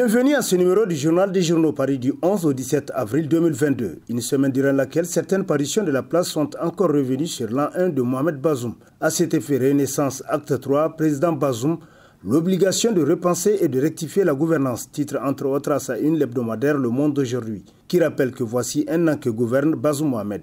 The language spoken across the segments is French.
Bienvenue à ce numéro du journal des journaux Paris du 11 au 17 avril 2022. Une semaine durant laquelle certaines paritions de la place sont encore revenues sur l'an 1 de Mohamed Bazoum. A cet effet, Renaissance Acte 3, président Bazoum, l'obligation de repenser et de rectifier la gouvernance, titre entre autres à sa une l'hebdomadaire Le Monde d'aujourd'hui, qui rappelle que voici un an que gouverne Bazoum Mohamed.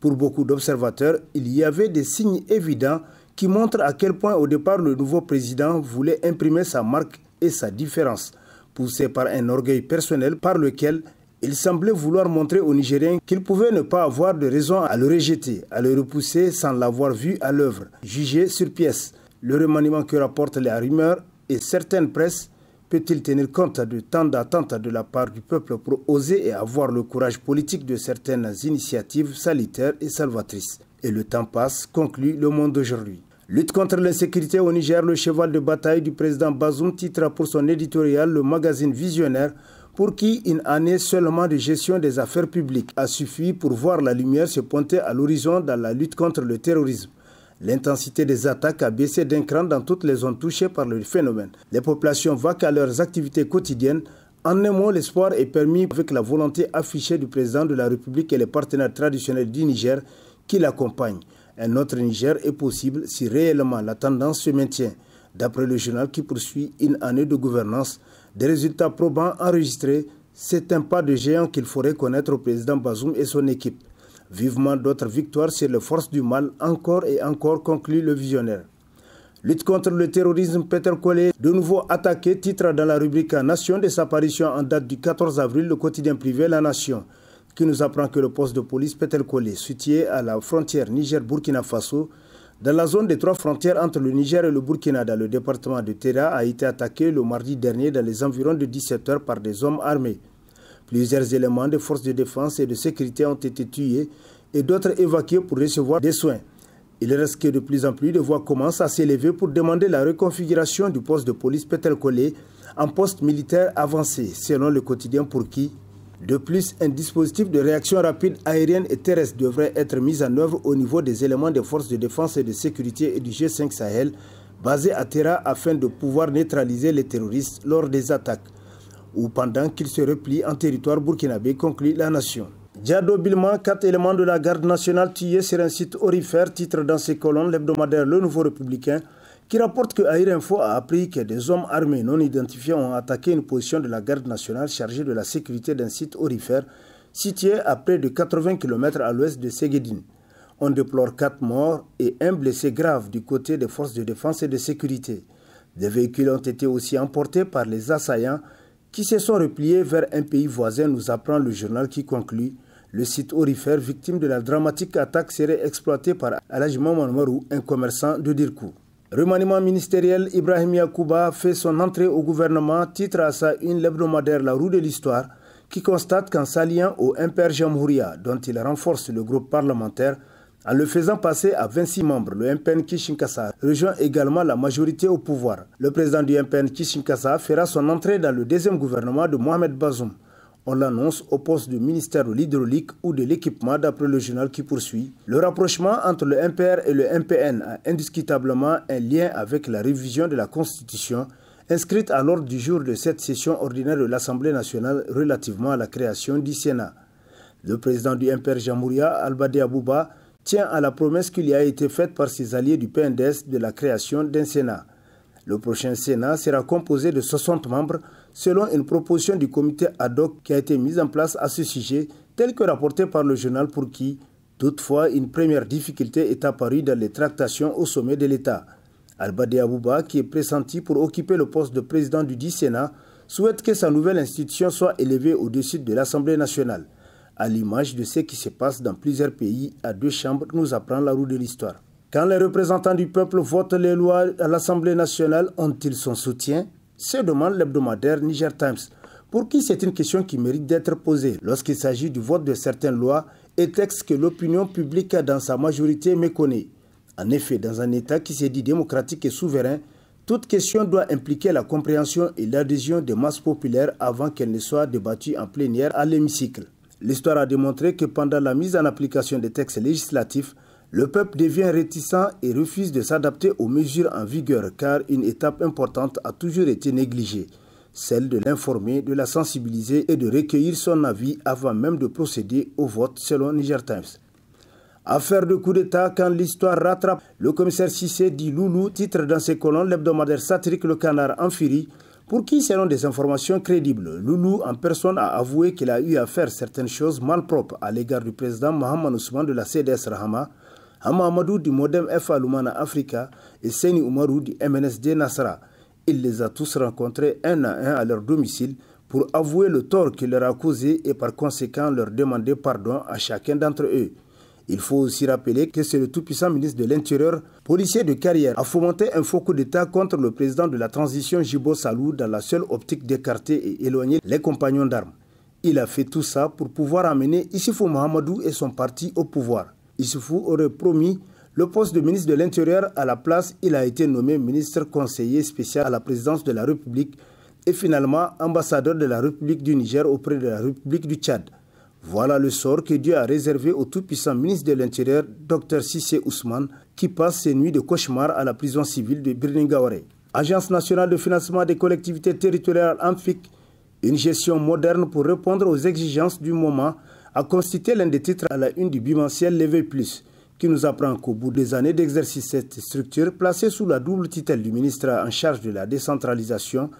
Pour beaucoup d'observateurs, il y avait des signes évidents qui montrent à quel point au départ le nouveau président voulait imprimer sa marque et sa différence poussé par un orgueil personnel par lequel il semblait vouloir montrer aux Nigériens qu'il pouvait ne pas avoir de raison à le rejeter, à le repousser sans l'avoir vu à l'œuvre, jugé sur pièce. Le remaniement que rapportent les rumeurs et certaines presses peut-il tenir compte de tant d'attentes de la part du peuple pour oser et avoir le courage politique de certaines initiatives salutaires et salvatrices Et le temps passe, conclut le monde d'aujourd'hui. Lutte contre l'insécurité au Niger, le cheval de bataille du président Bazoum titre pour son éditorial le magazine Visionnaire pour qui une année seulement de gestion des affaires publiques a suffi pour voir la lumière se pointer à l'horizon dans la lutte contre le terrorisme. L'intensité des attaques a baissé d'un cran dans toutes les zones touchées par le phénomène. Les populations vaquent à leurs activités quotidiennes. En un mot, l'espoir est permis avec la volonté affichée du président de la République et les partenaires traditionnels du Niger qui l'accompagnent. Un autre Niger est possible si réellement la tendance se maintient. D'après le journal qui poursuit une année de gouvernance, des résultats probants enregistrés, c'est un pas de géant qu'il faudrait connaître au président Bazoum et son équipe. Vivement d'autres victoires sur les forces du mal, encore et encore, conclut le visionnaire. Lutte contre le terrorisme, Peter Collet, de nouveau attaqué, titre dans la rubrique Nation des apparitions en date du 14 avril, le quotidien privé La Nation qui nous apprend que le poste de police petel collé situé à la frontière Niger-Burkina Faso, dans la zone des trois frontières entre le Niger et le Burkina, dans le département de Tera, a été attaqué le mardi dernier dans les environs de 17 heures par des hommes armés. Plusieurs éléments des forces de défense et de sécurité ont été tués et d'autres évacués pour recevoir des soins. Il reste que de plus en plus de voix commencent à s'élever pour demander la reconfiguration du poste de police Petel-Collet en poste militaire avancé, selon le quotidien pour qui de plus, un dispositif de réaction rapide aérienne et terrestre devrait être mis en œuvre au niveau des éléments des forces de défense et de sécurité et du G5 Sahel, basé à Terra afin de pouvoir neutraliser les terroristes lors des attaques ou pendant qu'ils se replient en territoire burkinabé, conclut la nation. Diado Bilman, quatre éléments de la garde nationale tués sur un site orifère, titre dans ses colonnes l'hebdomadaire Le Nouveau Républicain, qui rapporte que Air Info a appris que des hommes armés non identifiés ont attaqué une position de la garde nationale chargée de la sécurité d'un site orifère situé à près de 80 km à l'ouest de Séguédine. On déplore quatre morts et un blessé grave du côté des forces de défense et de sécurité. Des véhicules ont été aussi emportés par les assaillants qui se sont repliés vers un pays voisin, nous apprend le journal qui conclut. Le site orifère victime de la dramatique attaque serait exploité par Alaj Mamarou, un commerçant de Dirkou. Remaniement ministériel, Ibrahim Yakouba fait son entrée au gouvernement, titre à sa une l'hebdomadaire La Roue de l'Histoire, qui constate qu'en s'alliant au Imper Jamhouria, dont il renforce le groupe parlementaire, en le faisant passer à 26 membres, le MPN Kishinkasa rejoint également la majorité au pouvoir. Le président du MPN Kishinkasa fera son entrée dans le deuxième gouvernement de Mohamed Bazoum. On l'annonce au poste du ministère de l'hydraulique ou de l'équipement d'après le journal qui poursuit. Le rapprochement entre le MPR et le MPN a indiscutablement un lien avec la révision de la Constitution inscrite à l'ordre du jour de cette session ordinaire de l'Assemblée nationale relativement à la création du Sénat. Le président du MPR Jamouria, Albadé Abouba, tient à la promesse qu'il y a été faite par ses alliés du PNDS de la création d'un Sénat. Le prochain Sénat sera composé de 60 membres selon une proposition du comité ad hoc qui a été mise en place à ce sujet, tel que rapporté par le journal pour qui, toutefois, une première difficulté est apparue dans les tractations au sommet de l'État. Albade Abouba, qui est pressenti pour occuper le poste de président du dit Sénat, souhaite que sa nouvelle institution soit élevée au-dessus de l'Assemblée nationale, à l'image de ce qui se passe dans plusieurs pays à deux chambres, nous apprend la roue de l'histoire. Quand les représentants du peuple votent les lois à l'Assemblée nationale, ont-ils son soutien se demande l'hebdomadaire Niger Times, pour qui c'est une question qui mérite d'être posée lorsqu'il s'agit du vote de certaines lois et textes que l'opinion publique dans sa majorité méconnaît. En effet, dans un État qui s'est dit démocratique et souverain, toute question doit impliquer la compréhension et l'adhésion des masses populaires avant qu'elle ne soit débattue en plénière à l'hémicycle. L'histoire a démontré que pendant la mise en application des textes législatifs, le peuple devient réticent et refuse de s'adapter aux mesures en vigueur car une étape importante a toujours été négligée, celle de l'informer, de la sensibiliser et de recueillir son avis avant même de procéder au vote selon Niger Times. Affaire de coup d'État quand l'histoire rattrape, le commissaire Sissé dit Loulou titre dans ses colonnes l'hebdomadaire satirique Le Canard en furie pour qui, selon des informations crédibles, Loulou en personne a avoué qu'il a eu à faire certaines choses malpropres à l'égard du président Mohamed Ousmane de la CDS Rahama, Amadou du Modem FA Lumana Africa et Seni Oumarou du MNSD Nasra. Il les a tous rencontrés un à un à leur domicile pour avouer le tort qu'il leur a causé et par conséquent leur demander pardon à chacun d'entre eux. Il faut aussi rappeler que c'est le tout-puissant ministre de l'Intérieur, policier de carrière, a fomenté un faux coup d'État contre le président de la transition Jibo Salou dans la seule optique d'écarter et éloigner les compagnons d'armes. Il a fait tout ça pour pouvoir amener Isifou Mohamedou et son parti au pouvoir. Issoufou aurait promis le poste de ministre de l'Intérieur à la place, il a été nommé ministre conseiller spécial à la présidence de la République et finalement ambassadeur de la République du Niger auprès de la République du Tchad. Voilà le sort que Dieu a réservé au tout-puissant ministre de l'Intérieur, Dr Sissé Ousmane, qui passe ses nuits de cauchemar à la prison civile de Birningaoré. Agence nationale de financement des collectivités territoriales AMFIC, une gestion moderne pour répondre aux exigences du moment a constitué l'un des titres à la une du bimensuel Levé Plus, qui nous apprend qu'au bout des années d'exercice, cette structure, placée sous la double titelle du ministre en charge de la décentralisation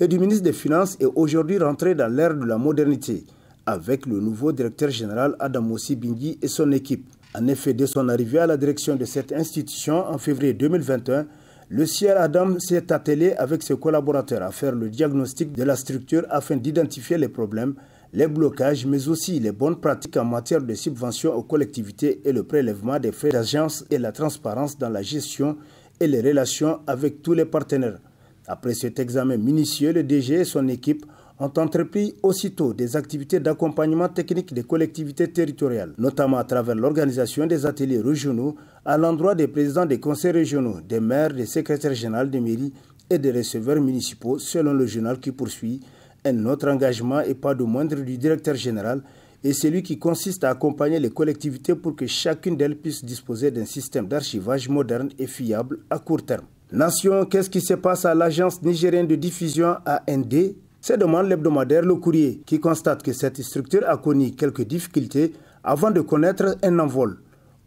et du ministre des Finances, est aujourd'hui rentrée dans l'ère de la modernité, avec le nouveau directeur général Adam Mossi Bingui et son équipe. En effet, dès son arrivée à la direction de cette institution en février 2021, le ciel Adam s'est attelé avec ses collaborateurs à faire le diagnostic de la structure afin d'identifier les problèmes les blocages, mais aussi les bonnes pratiques en matière de subvention aux collectivités et le prélèvement des frais d'agence et la transparence dans la gestion et les relations avec tous les partenaires. Après cet examen minutieux, le DG et son équipe ont entrepris aussitôt des activités d'accompagnement technique des collectivités territoriales, notamment à travers l'organisation des ateliers régionaux à l'endroit des présidents des conseils régionaux, des maires, des secrétaires généraux des mairies et des receveurs municipaux, selon le journal qui poursuit un autre engagement, et pas de moindre du directeur général, est celui qui consiste à accompagner les collectivités pour que chacune d'elles puisse disposer d'un système d'archivage moderne et fiable à court terme. Nation, qu'est-ce qui se passe à l'agence nigérienne de diffusion AND Se demande l'hebdomadaire Le Courrier, qui constate que cette structure a connu quelques difficultés avant de connaître un envol.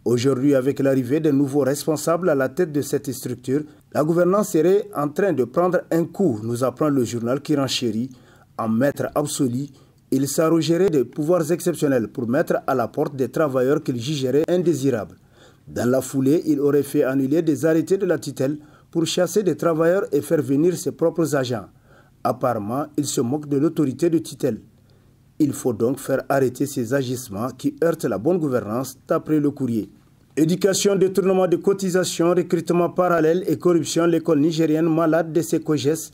Aujourd'hui, avec l'arrivée d'un nouveau responsable à la tête de cette structure, la gouvernance serait en train de prendre un coup, nous apprend le journal qui renchérit en maître absolu, il s'arrogerait des pouvoirs exceptionnels pour mettre à la porte des travailleurs qu'il jugerait indésirables. Dans la foulée, il aurait fait annuler des arrêtés de la tutelle pour chasser des travailleurs et faire venir ses propres agents. Apparemment, il se moque de l'autorité de tutelle. Il faut donc faire arrêter ces agissements qui heurtent la bonne gouvernance, d'après le courrier. Éducation, détournement de cotisations, recrutement parallèle et corruption, l'école nigérienne malade de ses coges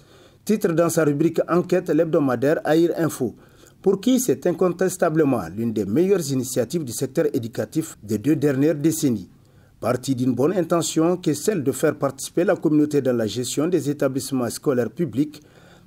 titre dans sa rubrique Enquête l'hebdomadaire Aïr Info, pour qui c'est incontestablement l'une des meilleures initiatives du secteur éducatif des deux dernières décennies. Partie d'une bonne intention qui est celle de faire participer la communauté dans la gestion des établissements scolaires publics,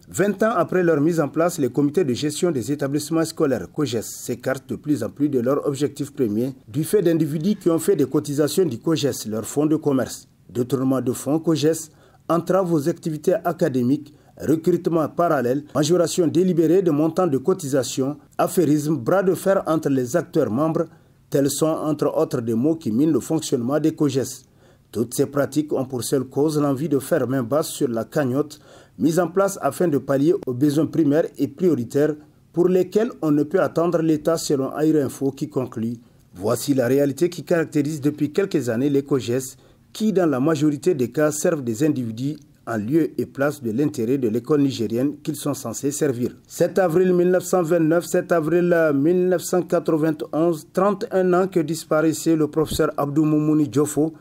20 ans après leur mise en place, les comités de gestion des établissements scolaires COGES s'écartent de plus en plus de leur objectif premier du fait d'individus qui ont fait des cotisations du COGES, leur fonds de commerce. Détournement de fonds COGES entravent aux activités académiques recrutement parallèle, majoration délibérée de montants de cotisation, affairisme, bras de fer entre les acteurs membres, tels sont entre autres des mots qui minent le fonctionnement des COGES. Toutes ces pratiques ont pour seule cause l'envie de faire main basse sur la cagnotte mise en place afin de pallier aux besoins primaires et prioritaires pour lesquels on ne peut attendre l'État selon Info qui conclut. Voici la réalité qui caractérise depuis quelques années les COGES qui, dans la majorité des cas, servent des individus en lieu et place de l'intérêt de l'école nigérienne qu'ils sont censés servir. 7 avril 1929, 7 avril 1991, euh, 31 ans que disparaissait le professeur Abdou Moumouni Djofo,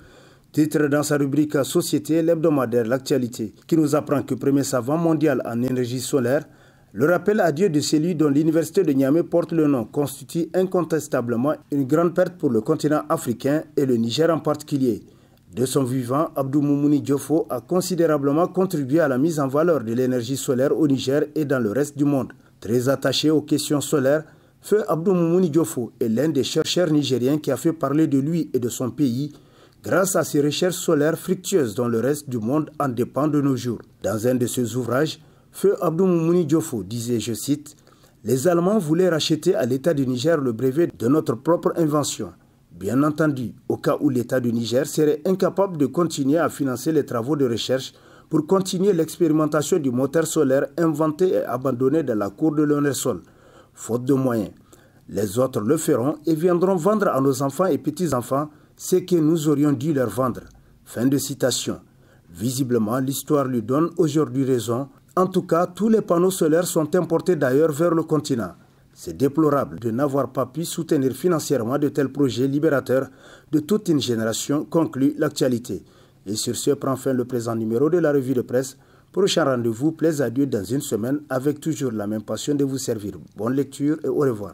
titre dans sa rubrique Société, l'hebdomadaire L'actualité, qui nous apprend que premier savant mondial en énergie solaire, le rappel à Dieu de celui dont l'université de Niamey porte le nom constitue incontestablement une grande perte pour le continent africain et le Niger en particulier. De son vivant, Abdou Moumouni Diofo a considérablement contribué à la mise en valeur de l'énergie solaire au Niger et dans le reste du monde. Très attaché aux questions solaires, Feu Abdou Moumouni Diofo est l'un des chercheurs nigériens qui a fait parler de lui et de son pays grâce à ses recherches solaires fructueuses dont le reste du monde en dépend de nos jours. Dans un de ses ouvrages, Feu Abdou Moumouni Diofo disait, je cite, Les Allemands voulaient racheter à l'État du Niger le brevet de notre propre invention. Bien entendu, au cas où l'État du Niger serait incapable de continuer à financer les travaux de recherche pour continuer l'expérimentation du moteur solaire inventé et abandonné dans la cour de sol. faute de moyens. Les autres le feront et viendront vendre à nos enfants et petits-enfants ce que nous aurions dû leur vendre. Fin de citation. Visiblement, l'histoire lui donne aujourd'hui raison. En tout cas, tous les panneaux solaires sont importés d'ailleurs vers le continent. C'est déplorable de n'avoir pas pu soutenir financièrement de tels projets libérateurs de toute une génération, conclut l'actualité. Et sur ce prend fin le présent numéro de la revue de presse. Prochain rendez-vous, plaise à Dieu dans une semaine, avec toujours la même passion de vous servir. Bonne lecture et au revoir.